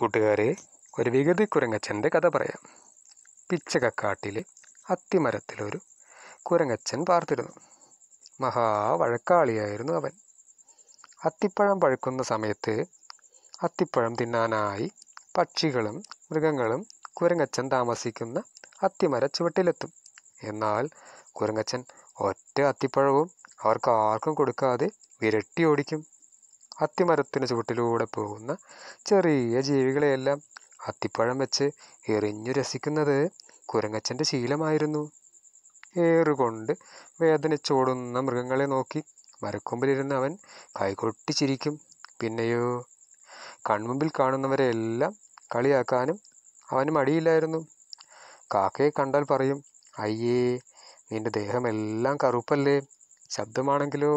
കൂട്ടുകാരെ ഒരു വിഗതി കുരങ്ങച്ചൻ്റെ കഥ പറയാം പിച്ചകക്കാട്ടിലെ അത്തിമരത്തിലൊരു കുരങ്ങച്ചൻ പാർത്തിരുന്നു മഹാ വഴക്കാളിയായിരുന്നു അവൻ അത്തിപ്പഴം പഴുക്കുന്ന സമയത്ത് അത്തിപ്പഴം തിന്നാനായി പക്ഷികളും മൃഗങ്ങളും കുരങ്ങച്ചൻ താമസിക്കുന്ന അത്തിമര ചുവട്ടിലെത്തും എന്നാൽ കുരങ്ങച്ചൻ ഒറ്റ അത്തിപ്പഴവും അവർക്ക് ആർക്കും കൊടുക്കാതെ വിരട്ടി ഓടിക്കും അത്തിമരത്തിന് ചുവട്ടിലൂടെ പോകുന്ന ചെറിയ ജീവികളെയെല്ലാം അത്തിപ്പഴം വെച്ച് എറിഞ്ഞു രസിക്കുന്നത് കുരങ്ങച്ചൻ്റെ ശീലമായിരുന്നു ഏറുകൊണ്ട് വേദനിച്ചോടുന്ന മൃഗങ്ങളെ നോക്കി മരക്കൊമ്പിലിരുന്ന് അവൻ കൈകൊട്ടി ചിരിക്കും പിന്നെയോ കൺമുമ്പിൽ എല്ലാം കളിയാക്കാനും അവന് മടിയില്ലായിരുന്നു കാക്കയെ കണ്ടാൽ പറയും അയ്യേ നിന്റെ ദേഹമെല്ലാം കറുപ്പല്ലേ ശബ്ദമാണെങ്കിലോ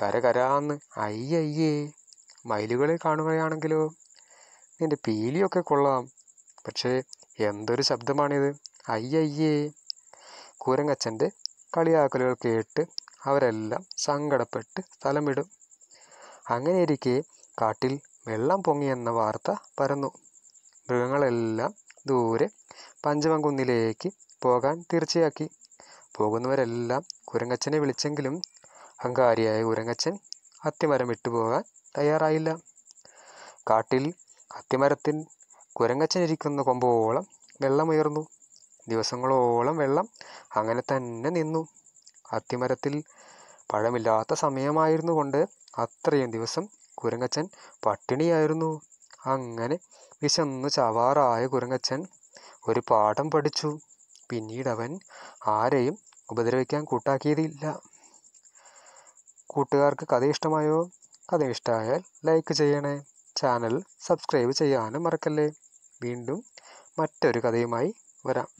കര അയ്യേ അയ്യയ്യേ മയിലുകളെ കാണുകയാണെങ്കിലോ നിന്റെ പീലിയൊക്കെ കൊള്ളാം പക്ഷേ എന്തൊരു ശബ്ദമാണിത് അയ്യയ്യേ കൂരങ്ങച്ചൻ്റെ കളിയാക്കലുകൾ കേട്ട് അവരെല്ലാം സങ്കടപ്പെട്ട് തലമിടും അങ്ങനെയിരിക്കെ കാട്ടിൽ വെള്ളം പൊങ്ങിയെന്ന വാർത്ത പരന്നു മൃഗങ്ങളെല്ലാം ദൂരെ പഞ്ചമംകുന്നിലേക്ക് പോകാൻ തീർച്ചയാക്കി പോകുന്നവരെല്ലാം കുരങ്ങച്ചനെ വിളിച്ചെങ്കിലും അഹങ്കാരിയായ കുരങ്ങച്ചൻ അത്തിമരം വിട്ടുപോകാൻ തയ്യാറായില്ല കാട്ടിൽ അത്തിമരത്തിൻ കുരങ്ങച്ചനിരിക്കുന്ന കൊമ്പോളം വെള്ളമുയർന്നു ദിവസങ്ങളോളം വെള്ളം അങ്ങനെ തന്നെ നിന്നു അത്തിമരത്തിൽ പഴമില്ലാത്ത സമയമായിരുന്നു കൊണ്ട് അത്രയും ദിവസം കുരങ്ങച്ചൻ പട്ടിണിയായിരുന്നു അങ്ങനെ വിശന്നു ചാവാറായ കുരങ്ങച്ചൻ ഒരു പാഠം പഠിച്ചു പിന്നീട് അവൻ ആരെയും ഉപദ്രവിക്കാൻ കൂട്ടാക്കിയതില്ല കൂട്ടുകാർക്ക് കഥ ഇഷ്ടമായോ അത് ഇഷ്ടമായാൽ ലൈക്ക് ചെയ്യണേ ചാനൽ സബ്സ്ക്രൈബ് ചെയ്യാനും മറക്കല്ലേ വീണ്ടും മറ്റൊരു കഥയുമായി വരാം